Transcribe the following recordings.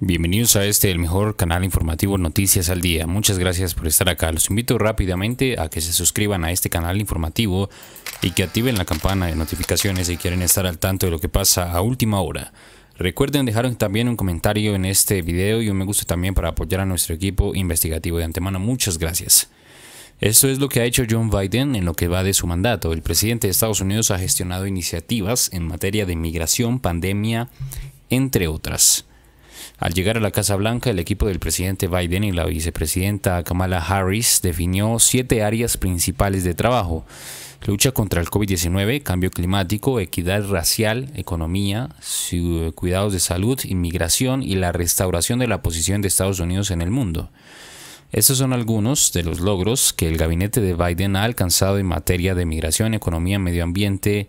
Bienvenidos a este, el mejor canal informativo Noticias al Día. Muchas gracias por estar acá. Los invito rápidamente a que se suscriban a este canal informativo y que activen la campana de notificaciones si quieren estar al tanto de lo que pasa a última hora. Recuerden dejar también un comentario en este video y un me gusta también para apoyar a nuestro equipo investigativo de antemano. Muchas gracias. Esto es lo que ha hecho John Biden en lo que va de su mandato. El presidente de Estados Unidos ha gestionado iniciativas en materia de migración, pandemia, entre otras. Al llegar a la Casa Blanca, el equipo del presidente Biden y la vicepresidenta Kamala Harris definió siete áreas principales de trabajo. Lucha contra el COVID-19, cambio climático, equidad racial, economía, eh, cuidados de salud, inmigración y la restauración de la posición de Estados Unidos en el mundo. Estos son algunos de los logros que el gabinete de Biden ha alcanzado en materia de migración, economía, medio ambiente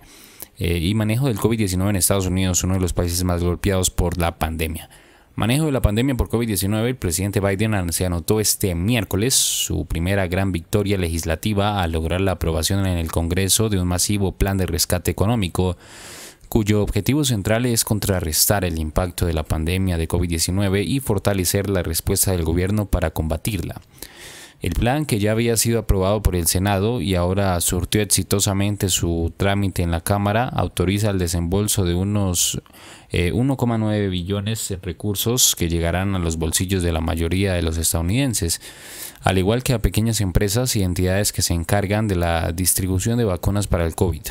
eh, y manejo del COVID-19 en Estados Unidos, uno de los países más golpeados por la pandemia. Manejo de la pandemia por COVID-19, el presidente Biden se anotó este miércoles su primera gran victoria legislativa al lograr la aprobación en el Congreso de un masivo plan de rescate económico cuyo objetivo central es contrarrestar el impacto de la pandemia de COVID-19 y fortalecer la respuesta del gobierno para combatirla. El plan, que ya había sido aprobado por el Senado y ahora surtió exitosamente su trámite en la Cámara, autoriza el desembolso de unos 1,9 eh, billones de recursos que llegarán a los bolsillos de la mayoría de los estadounidenses, al igual que a pequeñas empresas y entidades que se encargan de la distribución de vacunas para el COVID.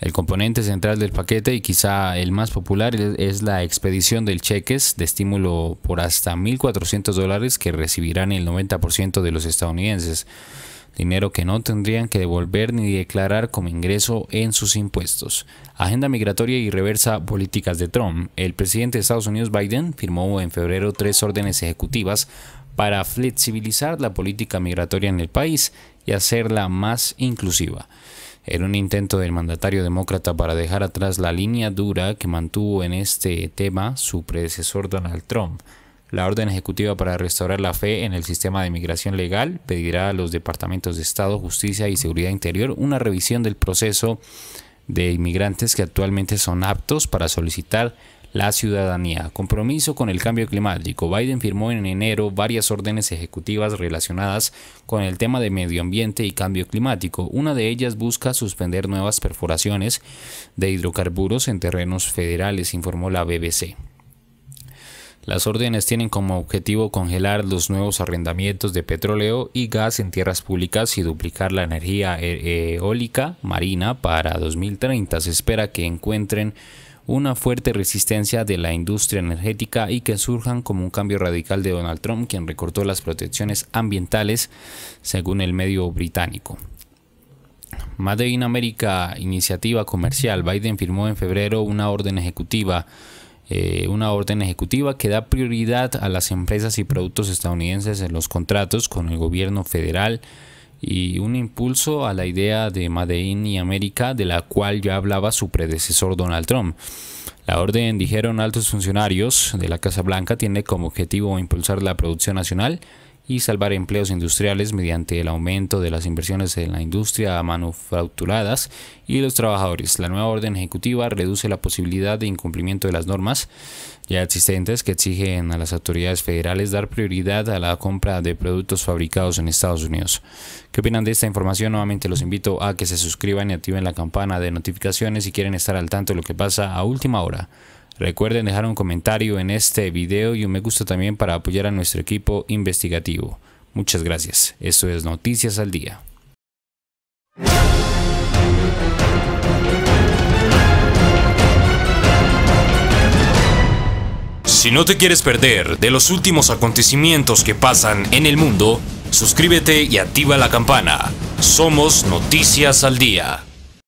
El componente central del paquete y quizá el más popular es la expedición del cheques de estímulo por hasta 1.400 dólares que recibirán el 90% de los estadounidenses, dinero que no tendrían que devolver ni declarar como ingreso en sus impuestos. Agenda migratoria y reversa políticas de Trump. El presidente de Estados Unidos Biden firmó en febrero tres órdenes ejecutivas para flexibilizar la política migratoria en el país y hacerla más inclusiva en un intento del mandatario demócrata para dejar atrás la línea dura que mantuvo en este tema su predecesor Donald Trump. La orden ejecutiva para restaurar la fe en el sistema de inmigración legal pedirá a los departamentos de Estado, Justicia y Seguridad Interior una revisión del proceso de inmigrantes que actualmente son aptos para solicitar la ciudadanía. Compromiso con el cambio climático. Biden firmó en enero varias órdenes ejecutivas relacionadas con el tema de medio ambiente y cambio climático. Una de ellas busca suspender nuevas perforaciones de hidrocarburos en terrenos federales, informó la BBC. Las órdenes tienen como objetivo congelar los nuevos arrendamientos de petróleo y gas en tierras públicas y duplicar la energía e-, eólica marina para 2030. Se espera que encuentren una fuerte resistencia de la industria energética y que surjan como un cambio radical de Donald Trump, quien recortó las protecciones ambientales, según el medio británico. Made in America, iniciativa comercial. Biden firmó en febrero una orden ejecutiva eh, una orden ejecutiva que da prioridad a las empresas y productos estadounidenses en los contratos con el gobierno federal y un impulso a la idea de Made in y América de la cual ya hablaba su predecesor Donald Trump. La orden, dijeron altos funcionarios de la Casa Blanca, tiene como objetivo impulsar la producción nacional y salvar empleos industriales mediante el aumento de las inversiones en la industria manufacturadas y los trabajadores. La nueva orden ejecutiva reduce la posibilidad de incumplimiento de las normas ya existentes que exigen a las autoridades federales dar prioridad a la compra de productos fabricados en Estados Unidos. ¿Qué opinan de esta información? Nuevamente los invito a que se suscriban y activen la campana de notificaciones si quieren estar al tanto de lo que pasa a última hora. Recuerden dejar un comentario en este video y un me gusta también para apoyar a nuestro equipo investigativo. Muchas gracias. Esto es Noticias al Día. Si no te quieres perder de los últimos acontecimientos que pasan en el mundo, suscríbete y activa la campana. Somos Noticias al Día.